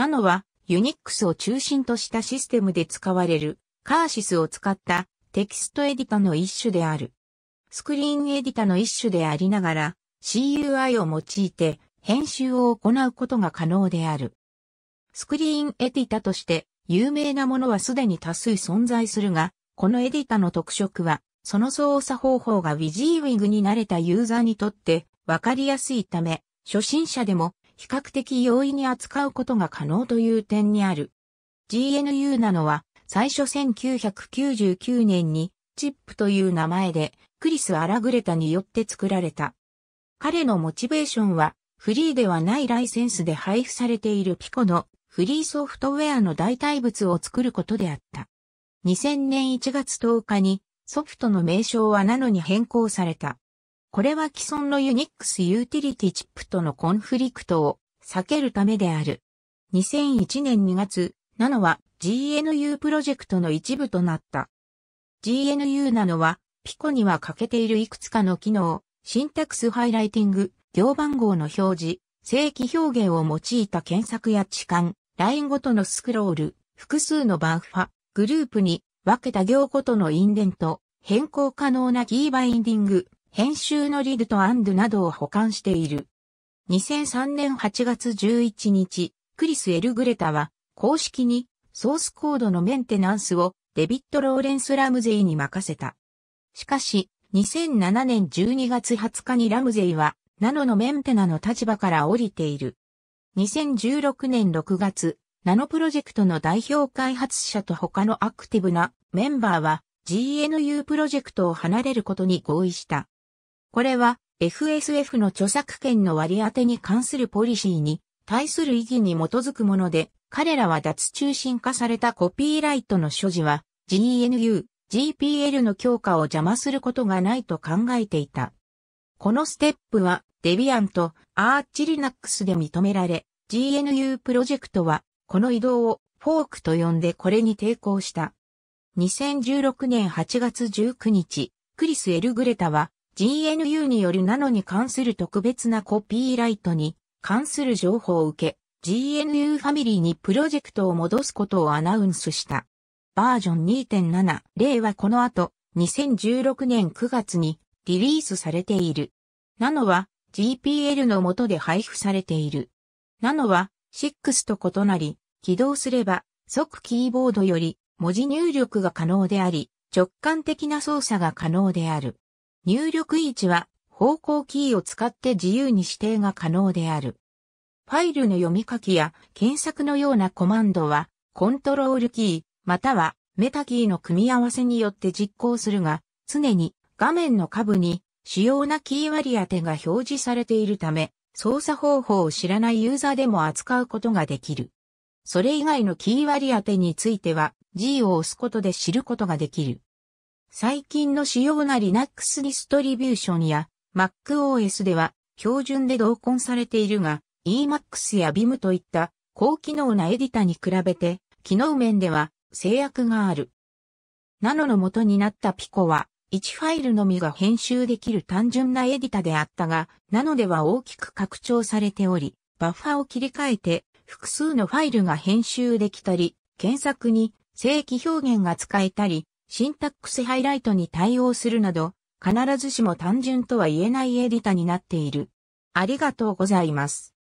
ナノは、ユニックスを中心としたシステムで使われる、カーシスを使ったテキストエディタの一種である。スクリーンエディタの一種でありながら、CUI を用いて編集を行うことが可能である。スクリーンエディタとして有名なものはすでに多数存在するが、このエディタの特色は、その操作方法が w ジーウ w ン g に慣れたユーザーにとって分かりやすいため、初心者でも比較的容易に扱うことが可能という点にある。GNU なのは、最初1999年に、チップという名前で、クリス・アラグレタによって作られた。彼のモチベーションは、フリーではないライセンスで配布されているピコのフリーソフトウェアの代替物を作ることであった。2000年1月10日にソフトの名称はナノに変更された。これは既存のユニックスユーティリティチップとのコンフリクトを避けるためである。2001年2月、ナノは GNU プロジェクトの一部となった。GNU ナノは、ピコには欠けているいくつかの機能、シンタクスハイライティング、行番号の表示、正規表現を用いた検索や置換、ラインごとのスクロール、複数のバンファ、グループに分けた行ごとのインデント、変更可能なキーバインディング、編集のリルとアンドなどを保管している。2003年8月11日、クリス・エルグレタは、公式にソースコードのメンテナンスをデビット・ローレンス・ラムゼイに任せた。しかし、2007年12月20日にラムゼイは、ナノのメンテナの立場から降りている。2016年6月、ナノプロジェクトの代表開発者と他のアクティブなメンバーは GNU プロジェクトを離れることに合意した。これは FSF の著作権の割り当てに関するポリシーに対する意義に基づくもので、彼らは脱中心化されたコピーライトの所持は GNU、GPL の強化を邪魔することがないと考えていた。このステップはデビアンとアーチリナックスで認められ、GNU プロジェクトはこの移動をフォークと呼んでこれに抵抗した。2016年8月19日、クリス・エルグレタは GNU によるナノに関する特別なコピーライトに関する情報を受け、GNU ファミリーにプロジェクトを戻すことをアナウンスした。バージョン2.7、例はこの後、2016年9月にリリースされている。ナノは GPL の下で配布されている。ナノは6と異なり、起動すれば即キーボードより文字入力が可能であり、直感的な操作が可能である。入力位置は方向キーを使って自由に指定が可能である。ファイルの読み書きや検索のようなコマンドは、コントロールキー、またはメタキーの組み合わせによって実行するが、常に画面の下部に主要なキー割り当てが表示されているため、操作方法を知らないユーザーでも扱うことができる。それ以外のキー割り当てについては G を押すことで知ることができる。最近の主要な Linux ディストリビューションや MacOS では標準で同梱されているが Emacs や Vim といった高機能なエディタに比べて機能面では制約がある。Nano の元になったピコは1ファイルのみが編集できる単純なエディタであったが、Nano では大きく拡張されており、バッファを切り替えて複数のファイルが編集できたり、検索に正規表現が使えたり、シンタックスハイライトに対応するなど、必ずしも単純とは言えないエディタになっている。ありがとうございます。